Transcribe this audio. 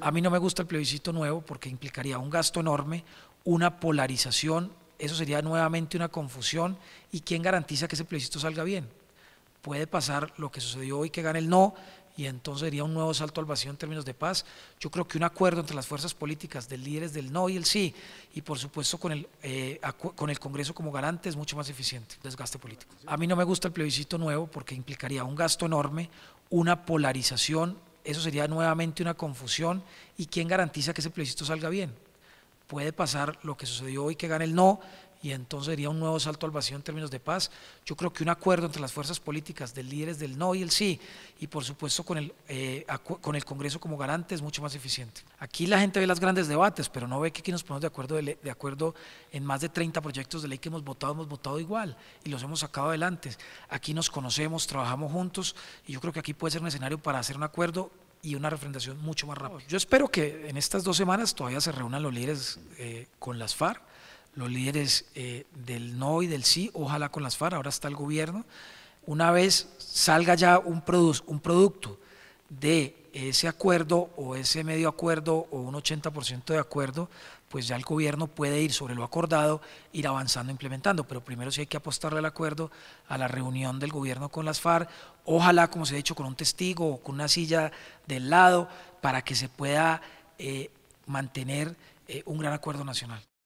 A mí no me gusta el plebiscito nuevo porque implicaría un gasto enorme, una polarización, eso sería nuevamente una confusión y quién garantiza que ese plebiscito salga bien. Puede pasar lo que sucedió hoy que gane el no y entonces sería un nuevo salto al vacío en términos de paz. Yo creo que un acuerdo entre las fuerzas políticas de líderes del no y el sí y por supuesto con el, eh, con el Congreso como garante es mucho más eficiente, desgaste político. A mí no me gusta el plebiscito nuevo porque implicaría un gasto enorme, una polarización, eso sería nuevamente una confusión. ¿Y quién garantiza que ese plebiscito salga bien? Puede pasar lo que sucedió hoy, que gane el no, y entonces sería un nuevo salto al vacío en términos de paz. Yo creo que un acuerdo entre las fuerzas políticas de líderes del no y el sí, y por supuesto con el, eh, con el Congreso como garante, es mucho más eficiente. Aquí la gente ve los grandes debates, pero no ve que aquí nos ponemos de acuerdo, de, acuerdo en más de 30 proyectos de ley que hemos votado, hemos votado igual y los hemos sacado adelante. Aquí nos conocemos, trabajamos juntos y yo creo que aquí puede ser un escenario para hacer un acuerdo y una refrendación mucho más rápido Yo espero que en estas dos semanas todavía se reúnan los líderes eh, con las FARC los líderes eh, del no y del sí, ojalá con las FARC, ahora está el gobierno, una vez salga ya un, un producto de ese acuerdo o ese medio acuerdo o un 80% de acuerdo, pues ya el gobierno puede ir sobre lo acordado, ir avanzando, implementando, pero primero sí hay que apostarle al acuerdo, a la reunión del gobierno con las FARC, ojalá, como se ha dicho, con un testigo o con una silla del lado, para que se pueda eh, mantener eh, un gran acuerdo nacional.